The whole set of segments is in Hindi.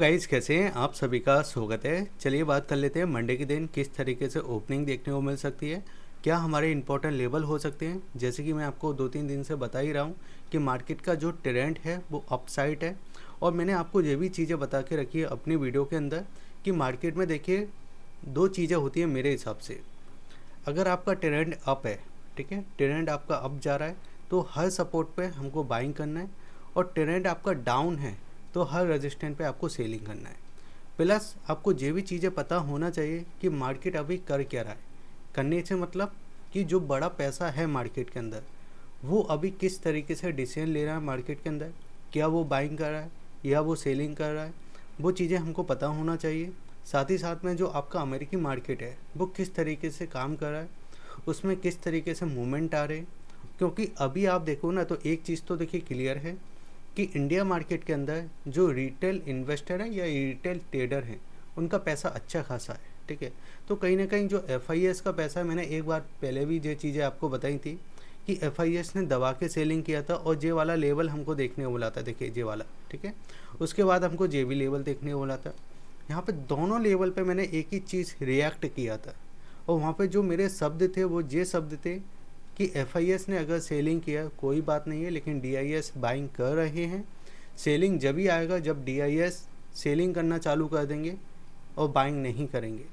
गाइज कैसे हैं आप सभी का स्वागत है चलिए बात कर लेते हैं मंडे के दिन किस तरीके से ओपनिंग देखने को मिल सकती है क्या हमारे इंपॉर्टेंट लेवल हो सकते हैं जैसे कि मैं आपको दो तीन दिन से बता ही रहा हूँ कि मार्केट का जो ट्रेंड है वो अपसाइट है और मैंने आपको ये भी चीज़ें बता के रखी है अपनी वीडियो के अंदर कि मार्केट में देखिए दो चीज़ें होती हैं मेरे हिसाब से अगर आपका ट्रेंड अप है ठीक है ट्रेंड आपका अप जा रहा है तो हर सपोर्ट पर हमको बाइंग करना है और ट्रेंड आपका डाउन है तो हर रजिस्टेंट पे आपको सेलिंग करना है प्लस आपको ये भी चीज़ें पता होना चाहिए कि मार्केट अभी कर क्या रहा है करने से मतलब कि जो बड़ा पैसा है मार्केट के अंदर वो अभी किस तरीके से डिसीजन ले रहा है मार्केट के अंदर क्या वो बाइंग कर रहा है या वो सेलिंग कर रहा है वो चीज़ें हमको पता होना चाहिए साथ ही साथ में जो आपका अमेरिकी मार्केट है वो किस तरीके से काम कर रहा है उसमें किस तरीके से मूवमेंट आ रहे हैं क्योंकि अभी आप देखो ना तो एक चीज़ तो देखिए क्लियर है कि इंडिया मार्केट के अंदर जो रिटेल इन्वेस्टर हैं या रिटेल ट्रेडर हैं उनका पैसा अच्छा खासा है ठीक है तो कहीं ना कहीं जो एफ का पैसा है मैंने एक बार पहले भी ये चीज़ें आपको बताई थी कि एफ ने दबा के सेलिंग किया था और जे वाला लेवल हमको देखने बोला था देखिए जे वाला ठीक है उसके बाद हमको जे भी लेवल देखने बोला था यहाँ पे दोनों लेवल पे मैंने एक ही चीज़ रिएक्ट किया था और वहाँ पे जो मेरे शब्द थे वो जे शब्द थे कि एफ ने अगर सेलिंग किया कोई बात नहीं है लेकिन डी बाइंग कर रहे हैं सेलिंग जब ही आएगा जब डी सेलिंग करना चालू कर देंगे और बाइंग नहीं करेंगे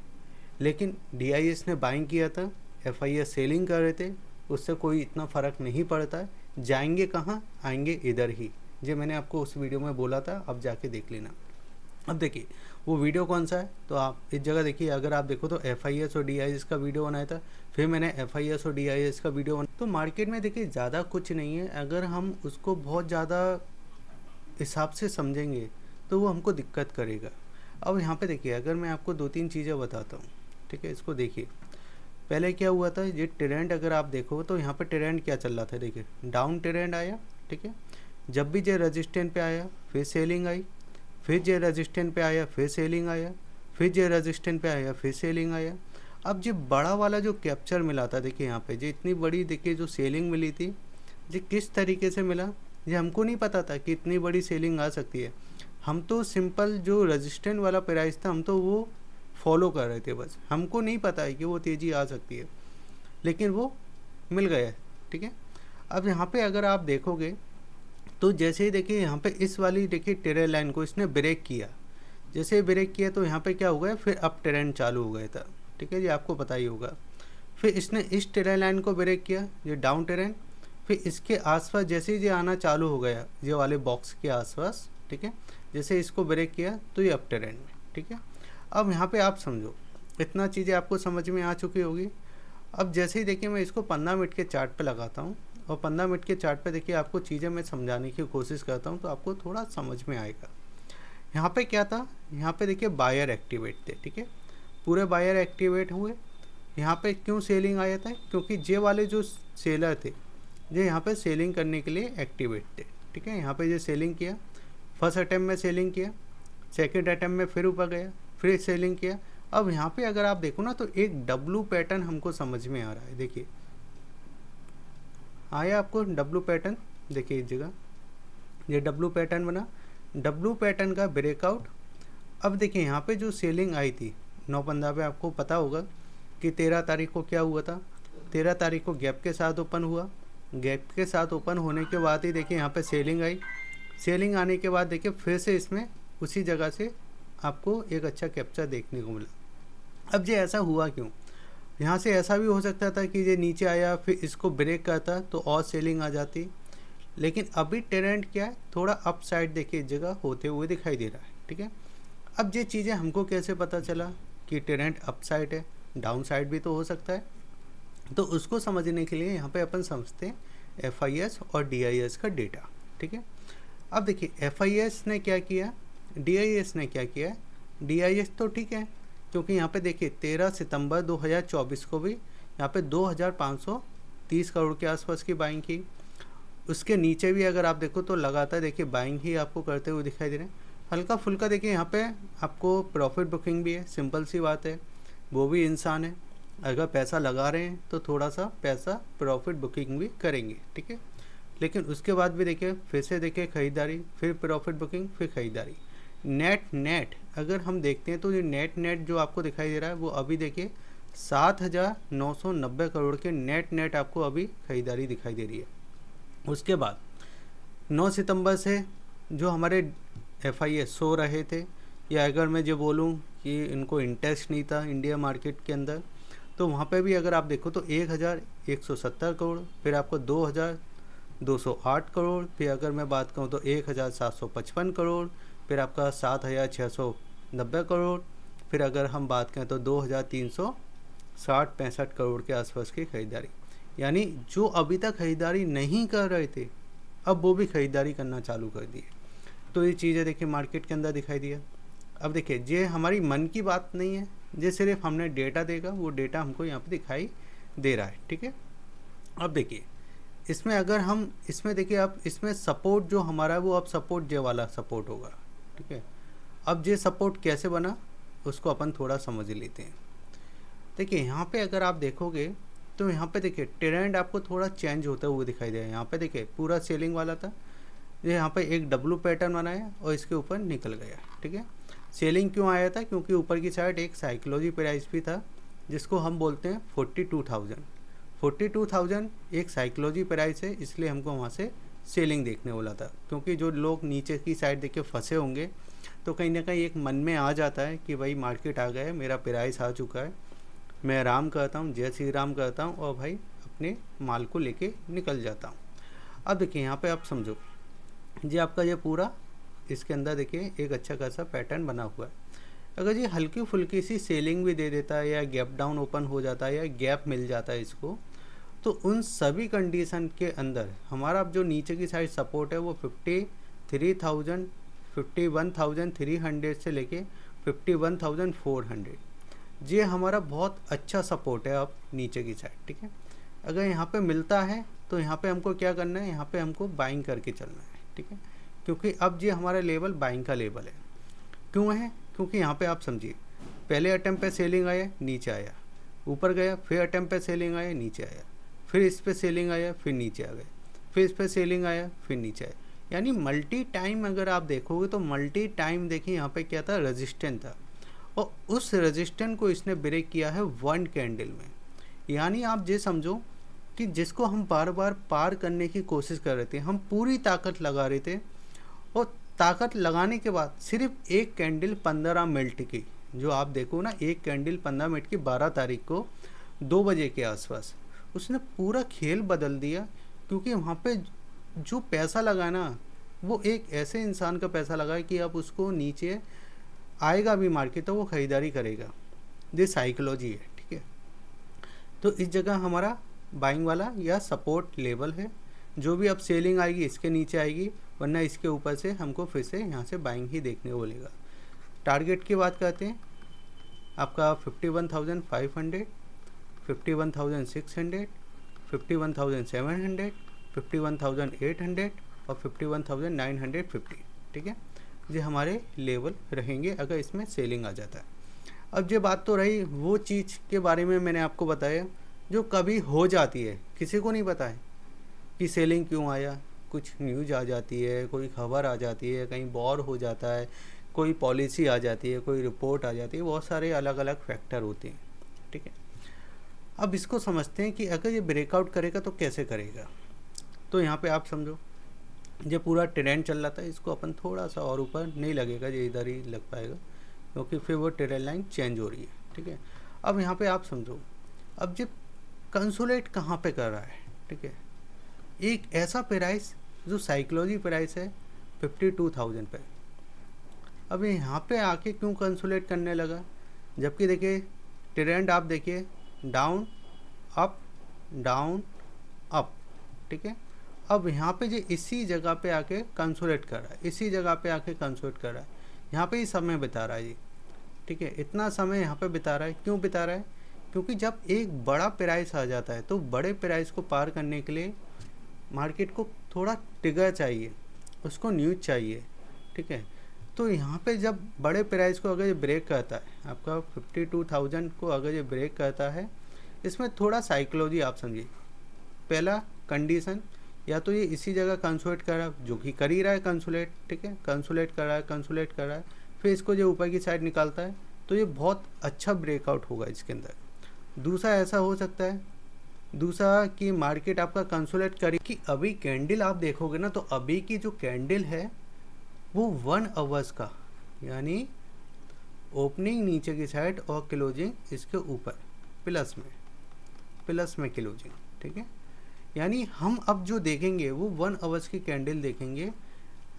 लेकिन डी ने बाइंग किया था एफ सेलिंग कर रहे थे उससे कोई इतना फ़र्क नहीं पड़ता जाएंगे कहाँ आएंगे इधर ही जो मैंने आपको उस वीडियो में बोला था अब जाके देख लेना अब देखिए वो वीडियो कौन सा है तो आप इस जगह देखिए अगर आप देखो तो एफ आई एस और डी आई एस का वीडियो बनाया था फिर मैंने एफ आई एस और डी आई एस का वीडियो बनाया तो मार्केट में देखिए ज़्यादा कुछ नहीं है अगर हम उसको बहुत ज़्यादा हिसाब से समझेंगे तो वो हमको दिक्कत करेगा अब यहाँ पे देखिए अगर मैं आपको दो तीन चीज़ें बताता हूँ ठीक है इसको देखिए पहले क्या हुआ था ये ट्रेंड अगर आप देखो तो यहाँ पर ट्रेंड क्या चल रहा था देखिए डाउन ट्रेंड आया ठीक है जब भी जो रजिस्टेंट पर आया फिर सेलिंग आई फिर जे रेजिस्टेंट पे आया फिर सेलिंग आया फिर जे रेजिस्टेंट पे आया फिर सेलिंग आया अब जो बड़ा वाला जो कैप्चर मिला था देखिए यहाँ पे जो इतनी बड़ी देखिए जो सेलिंग मिली थी जो किस तरीके से मिला ये हमको नहीं पता था कि इतनी बड़ी सेलिंग आ सकती है हम तो सिंपल जो रजिस्टेंट वाला प्राइस था हम तो वो फॉलो कर रहे थे बस हमको नहीं पता है कि वो तेज़ी आ सकती है लेकिन वो मिल गया ठीक है अब यहाँ पे अगर आप देखोगे तो जैसे ही देखिए यहाँ पे इस वाली देखिए टेरेन लाइन को इसने ब्रेक किया जैसे ही ब्रेक किया तो यहाँ पे क्या हो गया फिर अप टेरेन चालू हो गया था ठीक है ये आपको पता ही होगा फिर इसने इस टेरेन लाइन को ब्रेक किया ये डाउन टेरेन फिर इसके आसपास जैसे ही ये आना चालू हो गया ये वाले बॉक्स के आसपास ठीक है जैसे इसको ब्रेक किया तो ये अप टेरेन में ठीक है अब यहाँ पर आप समझो इतना चीज़ें आपको समझ में आ चुकी होगी अब जैसे ही देखिए मैं इसको पंद्रह मिनट के चार्ट पे लगाता हूँ और पंद्रह मिनट के चार्ट पे देखिए आपको चीज़ें मैं समझाने की कोशिश करता हूँ तो आपको थोड़ा समझ में आएगा यहाँ पे क्या था यहाँ पे देखिए बायर एक्टिवेट थे ठीक है पूरे बायर एक्टिवेट हुए यहाँ पे क्यों सेलिंग आया था क्योंकि जे वाले जो सेलर थे जो यहाँ पर सेलिंग करने के लिए एक्टिवेट थे ठीक है यहाँ पर जो सेलिंग किया फर्स्ट अटैम्प में सेलिंग किया सेकेंड अटैम्प में फिर ऊपर गया फिर सेलिंग किया अब यहाँ पे अगर आप देखो ना तो एक डब्लू पैटर्न हमको समझ में आ रहा है देखिए आया आपको डब्लू पैटर्न देख लीजिएगा ये डब्लू पैटर्न बना डब्लू पैटर्न का ब्रेकआउट अब देखिए यहाँ पे जो सेलिंग आई थी नौ पंद्रह पे आपको पता होगा कि तेरह तारीख को क्या हुआ था तेरह तारीख को गैप के साथ ओपन हुआ गैप के साथ ओपन होने के बाद ही देखिए यहाँ पे सेलिंग आई सेलिंग आने के बाद देखिए फिर से इसमें उसी जगह से आपको एक अच्छा कैप्चर देखने को मिला अब ये ऐसा हुआ क्यों यहाँ से ऐसा भी हो सकता था कि ये नीचे आया फिर इसको ब्रेक करता तो और सेलिंग आ जाती लेकिन अभी टेरेंट क्या है थोड़ा अप साइड देखिए जगह होते हुए दिखाई दे रहा है ठीक है अब ये चीज़ें हमको कैसे पता चला कि टेरेंट अप साइड है डाउन साइड भी तो हो सकता है तो उसको समझने के लिए यहाँ पर अपन समझते हैं एफ और डी का डेटा ठीक है अब देखिए एफ ने क्या किया डी ने क्या किया डी तो ठीक है क्योंकि यहाँ पे देखिए तेरह सितंबर 2024 को भी यहाँ पे 2530 करोड़ के आसपास की बाइंग की उसके नीचे भी अगर आप देखो तो लगातार देखिए बाइंग ही आपको करते हुए दिखाई दे रहे हैं हल्का फुल्का देखिए यहाँ पे आपको प्रॉफिट बुकिंग भी है सिंपल सी बात है वो भी इंसान है अगर पैसा लगा रहे हैं तो थोड़ा सा पैसा प्रॉफिट बुकिंग भी करेंगे ठीक है लेकिन उसके बाद भी देखिए फिर से देखिए खरीदारी फिर प्रॉफिट बुकिंग फिर खरीदारी नेट नेट अगर हम देखते हैं तो ये नेट नेट जो आपको दिखाई दे रहा है वो अभी देखिए सात हज़ार नौ सौ नब्बे करोड़ के नेट नेट आपको अभी खरीदारी दिखाई दे रही है उसके बाद 9 सितंबर से जो हमारे एफ आई सो रहे थे या अगर मैं जो बोलूँ कि इनको इंटरेस्ट नहीं था इंडिया मार्केट के अंदर तो वहाँ पे भी अगर आप देखो तो 1170 करोड़ फिर आपको 2208 करोड़ फिर अगर मैं बात करूँ तो 1755 करोड़ फिर आपका सात हज़ार छः सौ नब्बे करोड़ फिर अगर हम बात करें तो दो हज़ार तीन सौ साठ पैंसठ करोड़ के आसपास की खरीदारी यानी जो अभी तक खरीदारी नहीं कर रहे थे अब वो भी खरीदारी करना चालू कर दिए तो ये चीज़ें देखिए मार्केट के अंदर दिखाई दिया अब देखिए ये हमारी मन की बात नहीं है ये सिर्फ हमने डेटा देगा वो डेटा हमको यहाँ पर दिखाई दे रहा है ठीक है अब देखिए इसमें अगर हम इसमें देखिए आप इसमें सपोर्ट जो हमारा है वो अब सपोर्ट जे वाला सपोर्ट होगा ठीक है अब ये सपोर्ट कैसे बना उसको अपन थोड़ा समझ लेते हैं देखिए यहाँ पे अगर आप देखोगे तो यहाँ पे देखिए ट्रेंड आपको थोड़ा चेंज होता हुआ दिखाई दे यहाँ पे देखिए पूरा सेलिंग वाला था ये यहाँ पे एक डब्लू पैटर्न बनाया और इसके ऊपर निकल गया ठीक है सेलिंग क्यों आया था क्योंकि ऊपर की साइड एक साइकोलॉजी प्राइस भी था जिसको हम बोलते हैं forty two thousand forty two thousand एक साइकोलॉजी प्राइस है इसलिए हमको वहाँ से सेलिंग देखने वाला था क्योंकि जो लोग नीचे की साइड देख के फंसे होंगे तो कहीं ना कहीं एक मन में आ जाता है कि भाई मार्केट आ गया है मेरा प्राइस आ चुका है मैं आराम करता हूँ जय श्री राम करता हूँ और भाई अपने माल को लेके निकल जाता हूँ अब देखिए यहाँ पे आप समझो जी आपका ये पूरा इसके अंदर देखिए एक अच्छा खासा पैटर्न बना हुआ है अगर ये हल्की फुल्की सी सेलिंग भी दे देता है या गैप डाउन ओपन हो जाता है या गैप मिल जाता है इसको तो उन सभी कंडीशन के अंदर हमारा जो नीचे की साइड सपोर्ट है वो fifty three thousand fifty one thousand three hundred से लेके fifty one thousand four hundred ये हमारा बहुत अच्छा सपोर्ट है अब नीचे की साइड ठीक है अगर यहाँ पे मिलता है तो यहाँ पे हमको क्या करना है यहाँ पे हमको बाइंग करके चलना है ठीक है क्योंकि अब ये हमारा लेवल बाइंग का लेवल है क्यों है क्योंकि यहाँ पे आप समझिए पहले अटैम्प पे सेलिंग आया नीचे आया ऊपर गया फिर अटैम्प पे सेलिंग आया नीचे आया फिर इस पर सेलिंग आया फिर नीचे आ गए फिर इस पर सेलिंग आया फिर नीचे आया यानी मल्टी टाइम अगर आप देखोगे तो मल्टी टाइम देखिए यहाँ पे क्या था रजिस्टेंट था और उस रजिस्टेंट को इसने ब्रेक किया है वन कैंडल में यानी आप ये समझो कि जिसको हम बार बार पार करने की कोशिश कर रहे थे हम पूरी ताकत लगा रहे थे और ताकत लगाने के बाद सिर्फ एक कैंडल पंद्रह मिनट की जो आप देखो ना एक कैंडल पंद्रह मिनट की बारह तारीख को दो बजे के आसपास उसने पूरा खेल बदल दिया क्योंकि वहाँ पे जो पैसा लगा ना वो एक ऐसे इंसान का पैसा लगा कि आप उसको नीचे आएगा भी मार्केट तो वो ख़रीदारी करेगा ये साइकोलॉजी है ठीक है तो इस जगह हमारा बाइंग वाला या सपोर्ट लेवल है जो भी अब सेलिंग आएगी इसके नीचे आएगी वरना इसके ऊपर से हमको फिर से यहाँ से बाइंग ही देखने को मिलेगा टारगेट की बात करते हैं आपका fifty one thousand five hundred fifty one thousand six hundred fifty one thousand seven hundred fifty one thousand eight hundred और fifty one thousand nine hundred fifty ठीक है ये हमारे लेवल रहेंगे अगर इसमें सेलिंग आ जाता है अब ये बात तो रही वो चीज़ के बारे में मैंने आपको बताया जो कभी हो जाती है किसी को नहीं पता है कि सेलिंग क्यों आया कुछ न्यूज आ जाती है कोई खबर आ जाती है कहीं बॉर हो जाता है कोई पॉलिसी आ जाती है कोई रिपोर्ट आ जाती है बहुत सारे अलग अलग फैक्टर होते हैं ठीक है अब इसको समझते हैं कि अगर ये ब्रेकआउट करेगा तो कैसे करेगा तो यहाँ पे आप समझो ये पूरा ट्रेंड चल रहा था इसको अपन थोड़ा सा और ऊपर नहीं लगेगा ये इधर ही लग पाएगा क्योंकि फिर वो ट्रेंड लाइन चेंज हो रही है ठीक है अब यहाँ पे आप समझो अब जब कंसोलेट कहाँ पे कर रहा है ठीक है एक ऐसा प्राइस जो साइकोलॉजी प्राइस है फिफ्टी टू थाउजेंड पर अब यहाँ पर आके क्यों कंसोलेट करने लगा जबकि देखिए ट्रेंड आप देखिए डाउन अप डाउन अप ठीक है अब यहाँ पे जो इसी जगह पे आके कंसोलेट कर रहा है इसी जगह पे आके कंसोलेट कर रहा है यहाँ पे ही समय बिता रहा है जी ठीक है इतना समय यहाँ पे बिता रहा है क्यों बिता रहा है क्योंकि जब एक बड़ा प्राइस आ जाता है तो बड़े प्राइस को पार करने के लिए मार्केट को थोड़ा टिगर चाहिए उसको न्यूज चाहिए ठीक है तो यहाँ पे जब बड़े प्राइस को अगर ये ब्रेक करता है आपका फिफ्टी टू थाउजेंड को अगर ये ब्रेक करता है इसमें थोड़ा साइकोलॉजी आप समझिए पहला कंडीशन या तो ये इसी जगह कंसुलेट कर रहा है जो कि कर ही रहा है कंसुलेट ठीक है कंसुलेट कर रहा है कंसुलेट कर रहा है फिर इसको जो ऊपर की साइड निकालता है तो ये बहुत अच्छा ब्रेकआउट होगा इसके अंदर दूसरा ऐसा हो सकता है दूसरा कि मार्केट आपका कंसुलेट करे कि अभी कैंडल आप देखोगे ना तो अभी की जो कैंडल है वो वन आवर्स का यानी ओपनिंग नीचे की साइड और क्लोजिंग इसके ऊपर प्लस में प्लस में क्लोजिंग ठीक है यानी हम अब जो देखेंगे वो वन आवर्स की कैंडल देखेंगे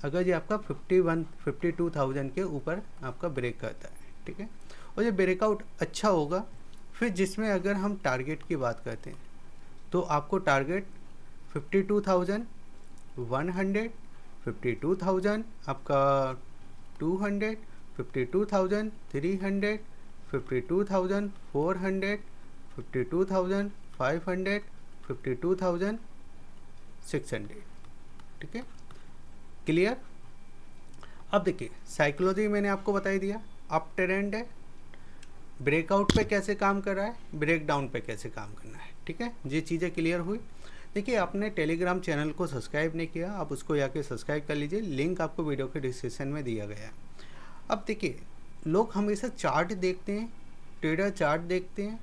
अगर ये आपका fifty one fifty two thousand के ऊपर आपका ब्रेक करता है ठीक है और ये ब्रेकआउट अच्छा होगा फिर जिसमें अगर हम टारगेट की बात करते हैं तो आपको target fifty two thousand one hundred fifty two thousand आपका two hundred fifty two thousand three hundred fifty two thousand four hundred fifty two thousand five hundred fifty two thousand six hundred ठीक है क्लियर अब देखिए साइकोलॉजी मैंने आपको बताई दिया अप ट्रेंड है ब्रेकआउट पे कैसे काम कर रहा है ब्रेकडाउन पे कैसे काम करना है ठीक है ये चीज़ें क्लियर हुई देखिए आपने टेलीग्राम चैनल को सब्सक्राइब नहीं किया आप उसको जाके सब्सक्राइब कर लीजिए लिंक आपको वीडियो के डिस्क्रिप्शन में दिया गया है अब देखिए लोग हमेशा चार्ट देखते हैं ट्रेडर चार्ट देखते हैं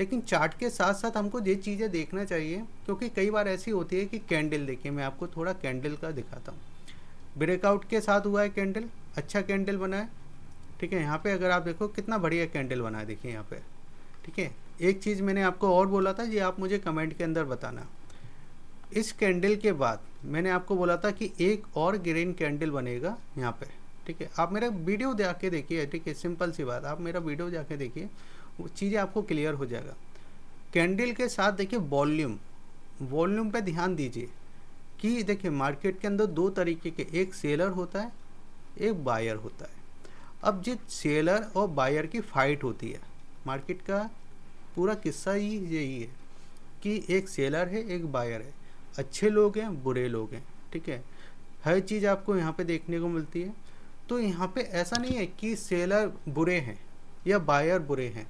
लेकिन चार्ट के साथ साथ हमको ये चीज़ें देखना चाहिए क्योंकि कई बार ऐसी होती है कि कैंडल देखिए मैं आपको थोड़ा कैंडल का दिखाता हूँ ब्रेकआउट के साथ हुआ है कैंडल अच्छा कैंडल बना है ठीक है यहाँ पे अगर आप देखो कितना बढ़िया कैंडल बना है देखिए यहाँ पे ठीक है एक चीज़ मैंने आपको और बोला था ये आप मुझे कमेंट के अंदर बताना इस कैंडल के बाद मैंने आपको बोला था कि एक और ग्रीन कैंडल बनेगा यहाँ पे ठीक है आप मेरा वीडियो जाके देखिए ठीक है सिंपल सी बात आप मेरा वीडियो जाके देखिए वो चीज़ें आपको क्लियर हो जाएगा कैंडल के साथ देखिए वॉल्यूम वॉल्यूम पे ध्यान दीजिए कि देखिए मार्केट के अंदर दो तरीके के एक सेलर होता है एक बायर होता है अब जिस सेलर और बायर की फाइट होती है मार्केट का पूरा किस्सा ही यही है कि एक सेलर है एक बायर है अच्छे लोग हैं बुरे लोग हैं ठीक है हर चीज़ आपको यहाँ पे देखने को मिलती है तो यहाँ पे ऐसा नहीं है कि सेलर बुरे हैं या बायर बुरे हैं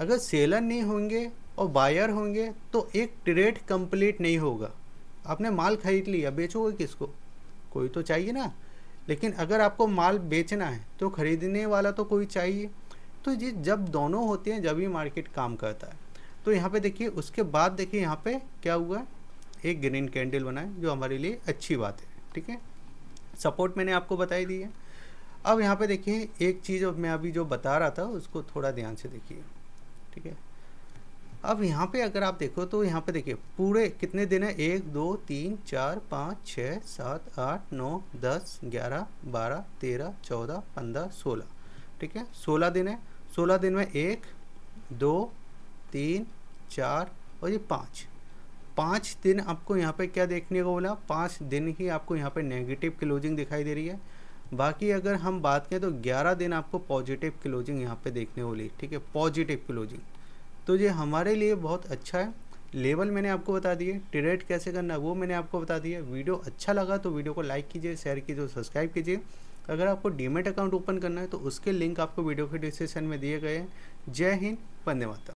अगर सेलर नहीं होंगे और बायर होंगे तो एक ट्रेड कंप्लीट नहीं होगा आपने माल खरीद लिया बेचोगे किसको कोई तो चाहिए ना लेकिन अगर आपको माल बेचना है तो ख़रीदने वाला तो कोई चाहिए तो ये जब दोनों होते हैं जब ही मार्केट काम करता है तो यहाँ पे देखिए उसके बाद देखिए यहाँ पे क्या हुआ एक ग्रीन कैंडल बनाए जो हमारे लिए अच्छी बात है ठीक है सपोर्ट मैंने आपको बताई दी है अब यहाँ पे देखिए एक चीज़ मैं अभी जो बता रहा था उसको थोड़ा ध्यान से देखिए ठीक है अब यहाँ पे अगर आप देखो तो यहाँ पे देखिए पूरे कितने दिन है एक दो तीन चार पाँच छः सात आठ नौ दस ग्यारह बारह तेरह चौदह पंद्रह सोलह ठीक है सोलह दिन है सोलह दिन में एक दो तीन चार और ये पाँच पाँच दिन आपको यहाँ पे क्या देखने को बोला पाँच दिन ही आपको यहाँ पे नेगेटिव क्लोजिंग दिखाई दे रही है बाकी अगर हम बात करें तो ग्यारह दिन आपको पॉजिटिव क्लोजिंग यहाँ पे देखने को ठीक है पॉजिटिव क्लोजिंग तो ये हमारे लिए बहुत अच्छा है लेवल मैंने आपको बता दिए ट्रेड कैसे करना वो मैंने आपको बता दिया वीडियो अच्छा लगा तो वीडियो को लाइक कीजिए शेयर कीजिए सब्सक्राइब कीजिए अगर आपको डीमेट अकाउंट ओपन करना है तो उसके लिंक आपको वीडियो के डिस्क्रिप्शन में दिए गए हैं जय हिंद वंदे माता